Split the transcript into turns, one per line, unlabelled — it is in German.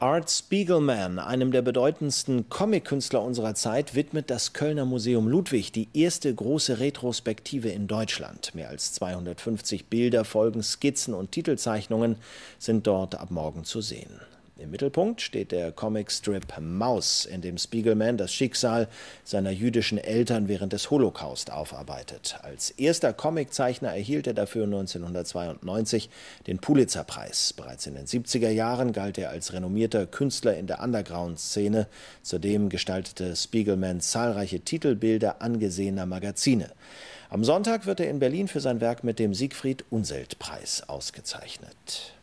Art Spiegelman, einem der bedeutendsten Comic-Künstler unserer Zeit, widmet das Kölner Museum Ludwig die erste große Retrospektive in Deutschland. Mehr als 250 Bilder, Folgen, Skizzen und Titelzeichnungen sind dort ab morgen zu sehen. Im Mittelpunkt steht der Comicstrip Maus, in dem Spiegelman das Schicksal seiner jüdischen Eltern während des Holocaust aufarbeitet. Als erster Comiczeichner erhielt er dafür 1992 den Pulitzerpreis. Bereits in den 70er Jahren galt er als renommierter Künstler in der Underground-Szene. Zudem gestaltete Spiegelman zahlreiche Titelbilder angesehener Magazine. Am Sonntag wird er in Berlin für sein Werk mit dem Siegfried-Unselt-Preis ausgezeichnet.